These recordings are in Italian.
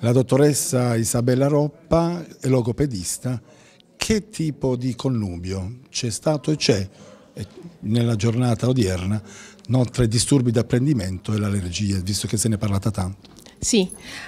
la dottoressa Isabella Roppa è logopedista. Che tipo di connubio c'è stato e c'è nella giornata odierna no, tra i disturbi d'apprendimento e l'allergia, visto che se ne è parlata tanto? Sì,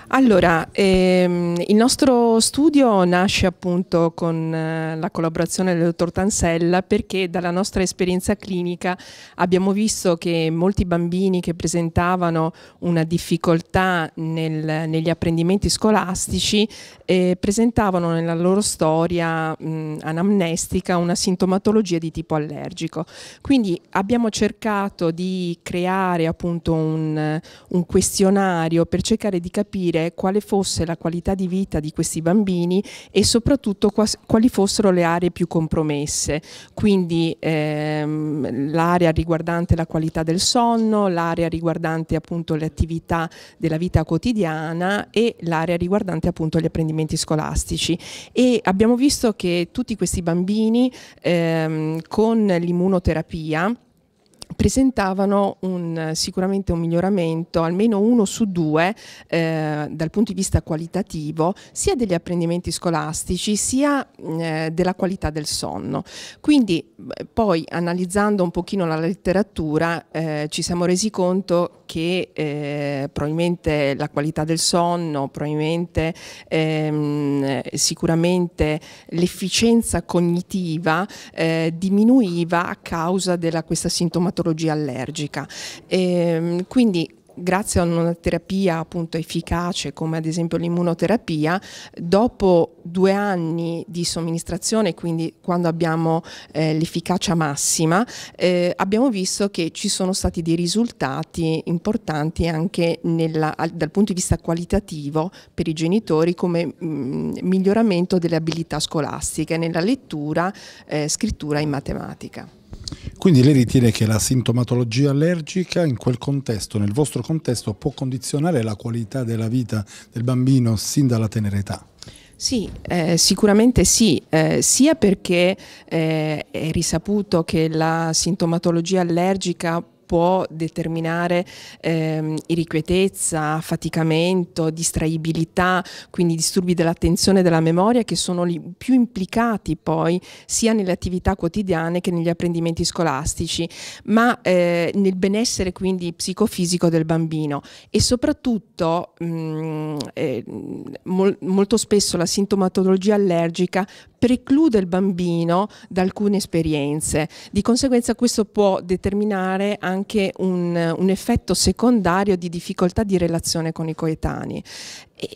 allora ehm, il nostro studio nasce appunto con eh, la collaborazione del dottor Tansella perché dalla nostra esperienza clinica abbiamo visto che molti bambini che presentavano una difficoltà nel, negli apprendimenti scolastici eh, presentavano nella loro storia mh, anamnestica una sintomatologia di tipo allergico. Quindi abbiamo cercato di creare appunto un, un questionario per cercare cercare di capire quale fosse la qualità di vita di questi bambini e soprattutto quali fossero le aree più compromesse, quindi ehm, l'area riguardante la qualità del sonno, l'area riguardante appunto le attività della vita quotidiana e l'area riguardante appunto gli apprendimenti scolastici. E abbiamo visto che tutti questi bambini ehm, con l'immunoterapia presentavano un, sicuramente un miglioramento, almeno uno su due, eh, dal punto di vista qualitativo, sia degli apprendimenti scolastici sia mm, eh, della qualità del sonno. Quindi poi analizzando un pochino la letteratura eh, ci siamo resi conto che eh, probabilmente la qualità del sonno, probabilmente ehm, sicuramente l'efficienza cognitiva eh, diminuiva a causa di questa sintomatologia allergica. E, ehm, quindi grazie a una terapia appunto efficace come ad esempio l'immunoterapia, dopo due anni di somministrazione, quindi quando abbiamo eh, l'efficacia massima, eh, abbiamo visto che ci sono stati dei risultati importanti anche nella, dal punto di vista qualitativo per i genitori come mh, mm, miglioramento delle abilità scolastiche nella lettura, eh, scrittura e matematica. Quindi lei ritiene che la sintomatologia allergica in quel contesto, nel vostro contesto, può condizionare la qualità della vita del bambino sin dalla tenera età? Sì, eh, sicuramente sì, eh, sia perché eh, è risaputo che la sintomatologia allergica può determinare ehm, irrequietezza, faticamento, distraibilità, quindi disturbi dell'attenzione e della memoria che sono i più implicati poi sia nelle attività quotidiane che negli apprendimenti scolastici, ma eh, nel benessere quindi psicofisico del bambino e soprattutto mh, mm, eh, mol molto spesso la sintomatologia allergica preclude il bambino da alcune esperienze. Di conseguenza questo può determinare anche anche un, un effetto secondario di difficoltà di relazione con i coetanei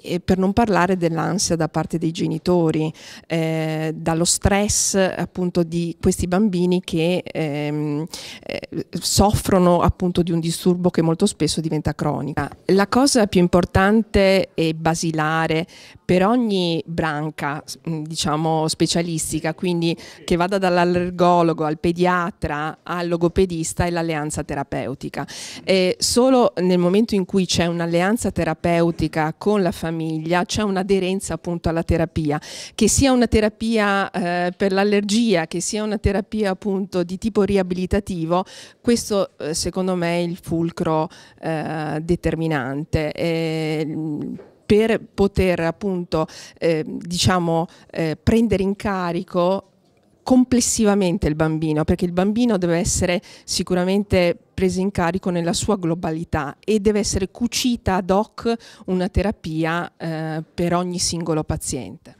e per non parlare dell'ansia da parte dei genitori, eh, dallo stress appunto di questi bambini che ehm, eh, soffrono appunto di un disturbo che molto spesso diventa cronica. La cosa più importante e basilare per ogni branca mm, diciamo specialistica, quindi che vada dall'allergologo al pediatra al logopedista è l'alleanza terapeutica. E solo nel momento in cui c'è un'alleanza terapeutica con la famiglia c'è un'aderenza appunto alla terapia, che sia una terapia eh, per l'allergia, che sia una terapia appunto di tipo riabilitativo, questo eh, secondo me è il fulcro eh, determinante. E, mm, per poter appunto eh, diciamo eh, prendere in carico complessivamente il bambino, perché il bambino deve essere sicuramente preso in carico nella sua globalità e deve essere cucita ad hoc una terapia eh, per ogni singolo paziente.